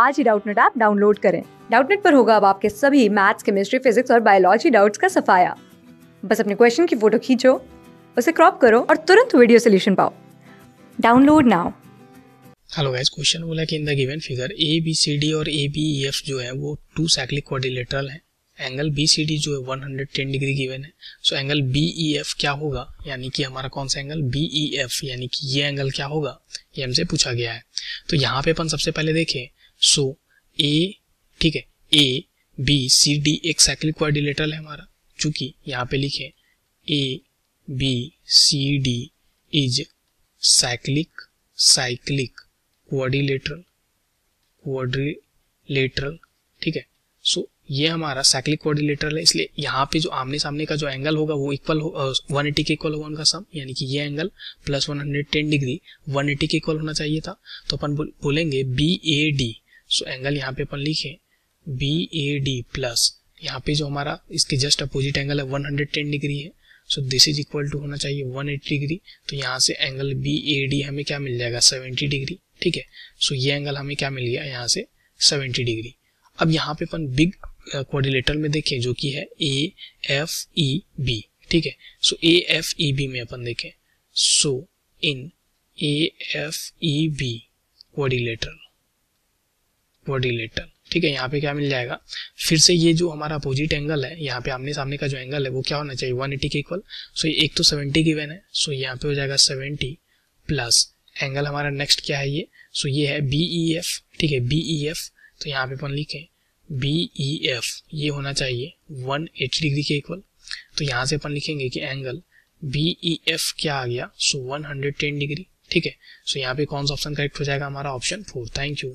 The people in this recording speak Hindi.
आज ही डाउटनेट ऐप डाउनलोड करें डाउटनेट पर होगा अब आपके सभी मैथ्स केमिस्ट्री फिजिक्स और बायोलॉजी डाउट्स का सफाया बस अपने क्वेश्चन की फोटो खींचो उसे क्रॉप करो और तुरंत वीडियो सोल्यूशन पाओ download now hello guys question बोला कि in the given figure A B C D और ए बी ई एफ जो है वो टू साइक्लिक क्वाड्रिलेटरल है एंगल बी सी डी जो है 110 डिग्री गिवन है so angle B E F क्या होगा यानी कि हमारा कौन सा एंगल बी ई एफ यानी कि ये एंगल क्या होगा ये हमसे पूछा गया है तो यहाँ पे अपन सबसे पहले देखें सो ए ठीक है ए बी सी डी एक साइकिल क्वारिलेटरल है हमारा चूंकि यहाँ पे लिखे A B C D is cyclic cyclic quadrilateral quadrilateral ठीक है सो so, ये हमारा साइक्लिक क्वारिलेटरल है इसलिए यहाँ पे जो आमने सामने का जो एंगल होगा वो इक्वल हो वन एटी के इक्वल होगा उनका सम यानी कि ये angle plus one hundred ten degree one eighty के इक्वल होना चाहिए था तो अपन बोलेंगे B A D so angle यहाँ पे अपन लिखे बी ए डी प्लस यहाँ पे जो हमारा इसके जस्ट अपोजिट एंगल है 110 डिग्री है so this is equal to होना चाहिए 180 डिग्री तो यहाँ से एंगल बी ए डी हमें क्या मिल जाएगा 70 डिग्री ठीक है सो ये एंगल हमें क्या मिल गया यहाँ से 70 डिग्री अब यहाँ पे अपन बिग कोऑर्डिनेटर uh, में देखें जो कि है ए एफ ई बी ठीक है सो ए एफ ई बी में अपन देखें so in A F E B coordinator body letter ठीक है यहाँ पे क्या मिल जाएगा फिर से ये जो हमारा अपोजिट एंगल है यहाँ पे आमने सामने का जो एंगल है वो क्या होना चाहिए 180 एटी के इक्वल सो ये एक तो 70 गिवन है सो यहाँ पे हो जाएगा 70 प्लस एंगल हमारा नेक्स्ट क्या है ये सो ये है बी ई एफ ठीक है बी ई एफ तो यहाँ पे अपन लिखे बी ई e एफ ये होना चाहिए 180 डिग्री के इक्वल तो यहाँ से अपन लिखेंगे कि एंगल बी ई एफ क्या आ गया सो 110 डिग्री ठीक है सो यहाँ पे कौन सा ऑप्शन करेक्ट हो जाएगा हमारा ऑप्शन फोर थैंक यू